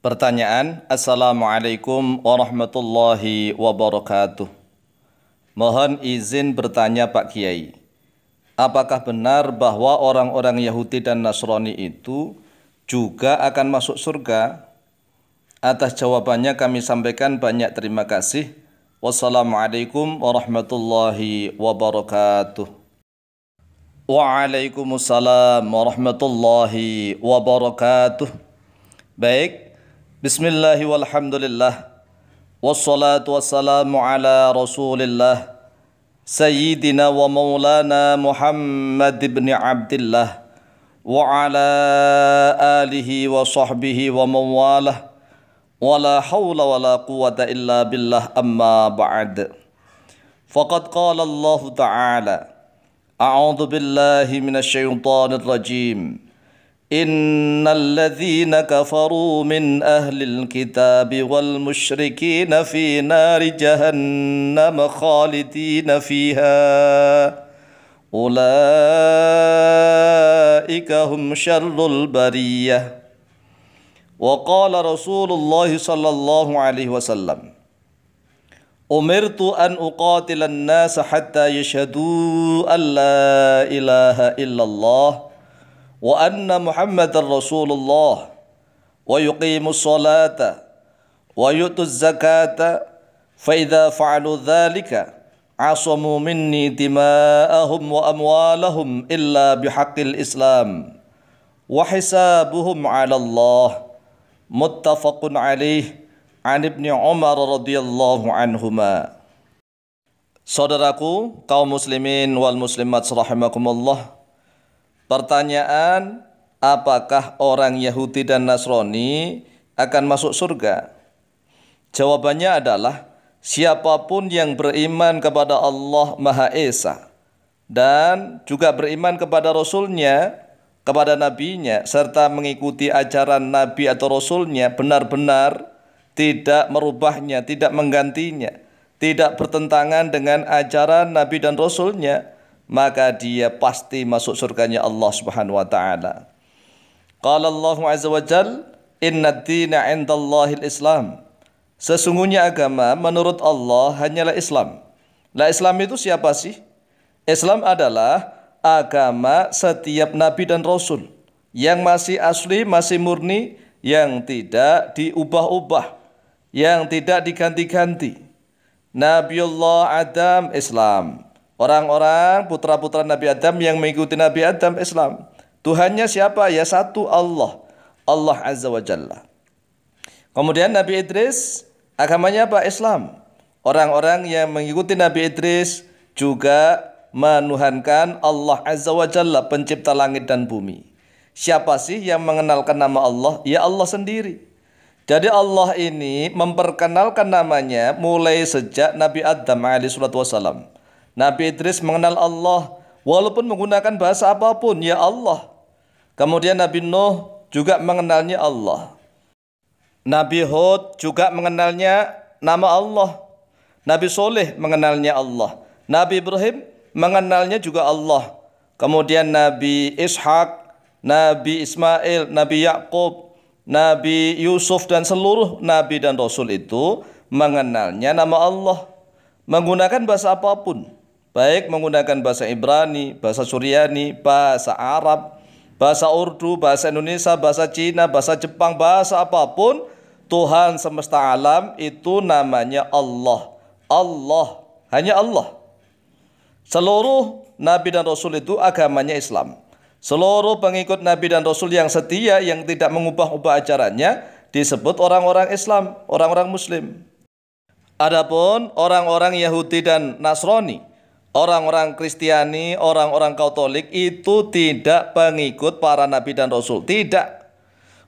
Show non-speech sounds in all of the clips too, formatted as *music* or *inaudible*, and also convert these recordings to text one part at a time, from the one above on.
Pertanyaan, Assalamualaikum warahmatullahi wabarakatuh. Mohon izin bertanya Pak Kiai, apakah benar bahwa orang-orang Yahudi dan Nasrani itu juga akan masuk surga? Atas jawabannya kami sampaikan banyak terima kasih. Wassalamualaikum warahmatullahi wabarakatuh. Waalaikumsalam warahmatullahi wabarakatuh. Baik, بسم الله والحمد لله والصلاة والسلام على رسول الله سيدنا ومولانا محمد بن عبد الله وعلى آله وصحبه ومن والاه ولا حول ولا قوة إلا بالله أما بعد فقد قال الله تعالى أعوذ بالله من الشيطان الرجيم ان الذين كفروا من اهل الكتاب والمشركين في نار جهنم خالدين فيها اولئك هم شر البريه وقال رسول الله صلى الله عليه وسلم امرت ان اقاتل الناس حتى يشهدوا ان لا اله الا الله وأن محمد رسول الله ويقيم الصلاة ويؤتوا الزكاة فإذا فعلوا ذلك عصموا مني دماءهم وأموالهم إلا بحق الإسلام وحسابهم على الله متفق عليه عن ابن عمر رضي الله عنهما Saudaraku kaum muslimin wal muslimat rahimakumullah Pertanyaan, apakah orang Yahudi dan Nasrani akan masuk surga? Jawabannya adalah siapapun yang beriman kepada Allah Maha Esa dan juga beriman kepada Rasulnya, kepada Nabinya, serta mengikuti ajaran Nabi atau Rasulnya benar-benar tidak merubahnya, tidak menggantinya, tidak bertentangan dengan ajaran Nabi dan Rasulnya, maka dia pasti masuk surganya Allah Subhanahu wa taala. Qala Allah azza wa jal, "Innad dina 'indallahi al-Islam." Sesungguhnya agama menurut Allah hanyalah Islam. Lah Islam itu siapa sih? Islam adalah agama setiap nabi dan rasul yang masih asli, masih murni, yang tidak diubah-ubah, yang tidak diganti-ganti. Nabiullah Adam Islam, Orang-orang putra-putra Nabi Adam yang mengikuti Nabi Adam Islam. Tuhannya siapa? Ya satu Allah. Allah Azza wa Jalla. Kemudian Nabi Idris agamanya apa? Islam. Orang-orang yang mengikuti Nabi Idris juga menuhankan Allah Azza wa Jalla pencipta langit dan bumi. Siapa sih yang mengenalkan nama Allah? Ya Allah sendiri. Jadi Allah ini memperkenalkan namanya mulai sejak Nabi Adam alaihi salatu wasallam. Nabi Idris mengenal Allah walaupun menggunakan bahasa apapun, ya Allah. Kemudian Nabi Nuh juga mengenalnya Allah. Nabi Hud juga mengenalnya nama Allah. Nabi Soleh mengenalnya Allah. Nabi Ibrahim mengenalnya juga Allah. Kemudian Nabi Ishak, Nabi Ismail, Nabi Yakub, Nabi Yusuf dan seluruh nabi dan rasul itu mengenalnya nama Allah menggunakan bahasa apapun baik menggunakan bahasa Ibrani, bahasa Suryani, bahasa Arab, bahasa Urdu, bahasa Indonesia, bahasa Cina, bahasa Jepang, bahasa apapun, Tuhan semesta alam itu namanya Allah. Allah, hanya Allah. Seluruh nabi dan rasul itu agamanya Islam. Seluruh pengikut nabi dan rasul yang setia yang tidak mengubah-ubah ajarannya disebut orang-orang Islam, orang-orang muslim. Adapun orang-orang Yahudi dan Nasrani orang-orang Kristiani, orang-orang Katolik itu tidak pengikut para nabi dan rasul. Tidak.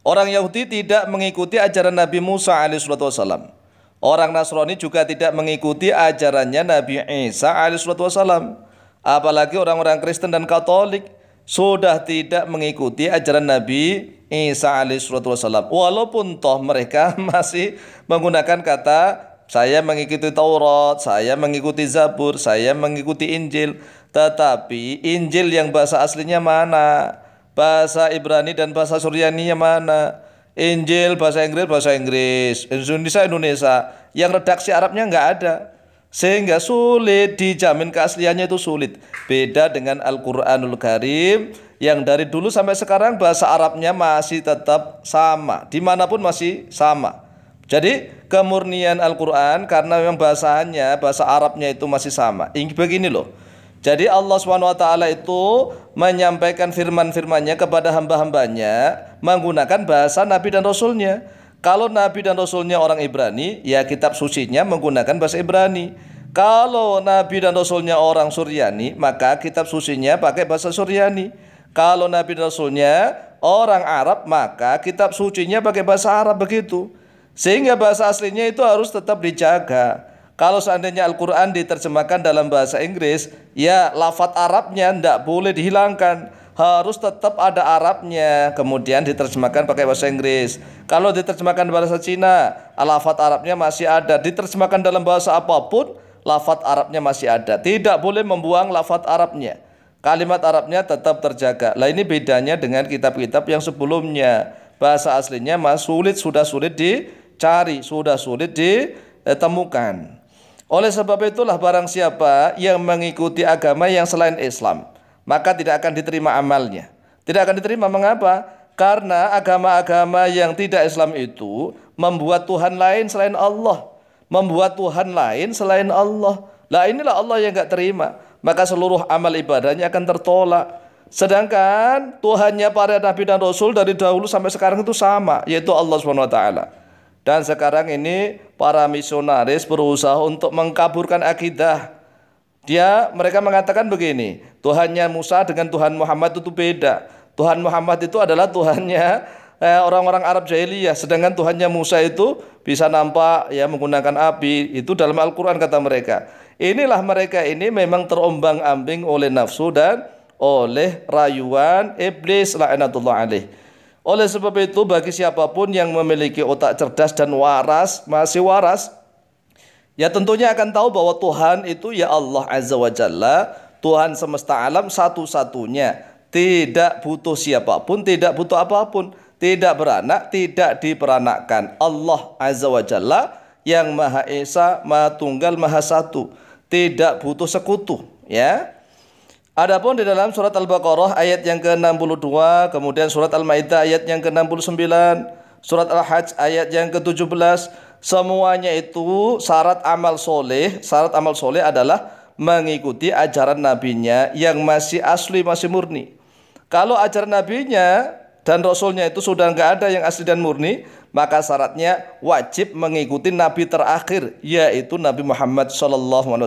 Orang Yahudi tidak mengikuti ajaran Nabi Musa alaihissalam. Orang Nasrani juga tidak mengikuti ajarannya Nabi Isa alaihissalam. Apalagi orang-orang Kristen dan Katolik sudah tidak mengikuti ajaran Nabi Isa alaihissalam. Walaupun toh mereka *laughs* masih menggunakan kata saya mengikuti Taurat, saya mengikuti Zabur, saya mengikuti Injil. Tetapi Injil yang bahasa aslinya mana? Bahasa Ibrani dan bahasa Suryaninya mana? Injil bahasa Inggris, bahasa Inggris, Indonesia, Indonesia. Yang redaksi Arabnya nggak ada. Sehingga sulit dijamin keasliannya itu sulit. Beda dengan Al-Qur'anul Karim yang dari dulu sampai sekarang bahasa Arabnya masih tetap sama, dimanapun masih sama. Jadi kemurnian Al-Quran karena memang bahasanya bahasa Arabnya itu masih sama. Begini loh. Jadi Allah SWT itu menyampaikan firman-firmannya kepada hamba-hambanya menggunakan bahasa Nabi dan Rasulnya. Kalau Nabi dan Rasulnya orang Ibrani, ya kitab sucinya menggunakan bahasa Ibrani. Kalau Nabi dan Rasulnya orang Suryani, maka kitab sucinya pakai bahasa Suryani. Kalau Nabi dan Rasulnya orang Arab, maka kitab sucinya pakai bahasa Arab begitu. Sehingga bahasa aslinya itu harus tetap dijaga. Kalau seandainya Al-Quran diterjemahkan dalam bahasa Inggris, ya lafat Arabnya tidak boleh dihilangkan. Harus tetap ada Arabnya, kemudian diterjemahkan pakai bahasa Inggris. Kalau diterjemahkan bahasa Cina, lafat Arabnya masih ada. Diterjemahkan dalam bahasa apapun, lafat Arabnya masih ada. Tidak boleh membuang lafat Arabnya. Kalimat Arabnya tetap terjaga. Lah ini bedanya dengan kitab-kitab yang sebelumnya. Bahasa aslinya mas sulit, sudah sulit di cari sudah sulit ditemukan. Oleh sebab itulah barang siapa yang mengikuti agama yang selain Islam, maka tidak akan diterima amalnya. Tidak akan diterima mengapa? Karena agama-agama yang tidak Islam itu membuat Tuhan lain selain Allah, membuat Tuhan lain selain Allah. Lah inilah Allah yang nggak terima, maka seluruh amal ibadahnya akan tertolak. Sedangkan Tuhannya para nabi dan rasul dari dahulu sampai sekarang itu sama, yaitu Allah Swt. Dan sekarang ini para misionaris berusaha untuk mengkaburkan akidah. Dia mereka mengatakan begini, Tuhannya Musa dengan Tuhan Muhammad itu beda. Tuhan Muhammad itu adalah Tuhannya eh, orang-orang eh, Arab jahiliyah, sedangkan Tuhannya Musa itu bisa nampak ya menggunakan api. Itu dalam Al-Qur'an kata mereka. Inilah mereka ini memang terombang-ambing oleh nafsu dan oleh rayuan iblis laknatullah alaih. Oleh sebab itu bagi siapapun yang memiliki otak cerdas dan waras, masih waras, ya tentunya akan tahu bahwa Tuhan itu ya Allah Azza wa Jalla, Tuhan semesta alam satu-satunya. Tidak butuh siapapun, tidak butuh apapun, tidak beranak, tidak diperanakkan. Allah Azza wa Jalla yang Maha Esa, Maha Tunggal, Maha Satu. Tidak butuh sekutu, ya. Adapun di dalam surat Al-Baqarah ayat yang ke-62, kemudian surat Al-Maidah ayat yang ke-69, surat Al-Hajj ayat yang ke-17, semuanya itu syarat amal soleh. Syarat amal soleh adalah mengikuti ajaran nabinya yang masih asli, masih murni. Kalau ajaran nabinya dan rasulnya itu sudah nggak ada yang asli dan murni, maka syaratnya wajib mengikuti nabi terakhir, yaitu Nabi Muhammad SAW.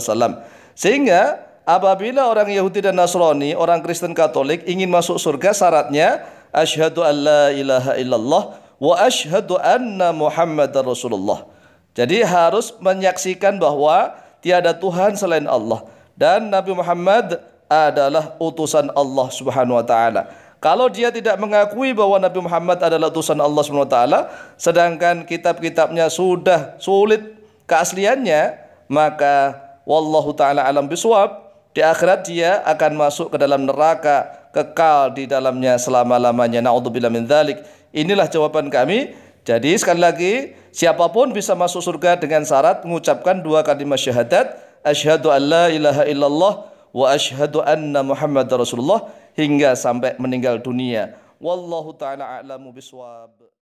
Sehingga Apabila orang Yahudi dan Nasrani, orang Kristen Katolik ingin masuk surga syaratnya asyhadu an ilaha illallah wa asyhadu anna Muhammadar Rasulullah. Jadi harus menyaksikan bahwa tiada Tuhan selain Allah dan Nabi Muhammad adalah utusan Allah Subhanahu wa taala. Kalau dia tidak mengakui bahwa Nabi Muhammad adalah utusan Allah Subhanahu wa taala, sedangkan kitab-kitabnya sudah sulit keasliannya, maka wallahu taala alam biswab di akhirat dia akan masuk ke dalam neraka kekal di dalamnya selama-lamanya. naudzubillah min dzalik. Inilah jawaban kami. Jadi sekali lagi, siapapun bisa masuk surga dengan syarat mengucapkan dua kalimat syahadat, asyhadu alla ilaha illallah wa asyhadu anna Muhammad Rasulullah hingga sampai meninggal dunia. Wallahu taala a'lamu biswab.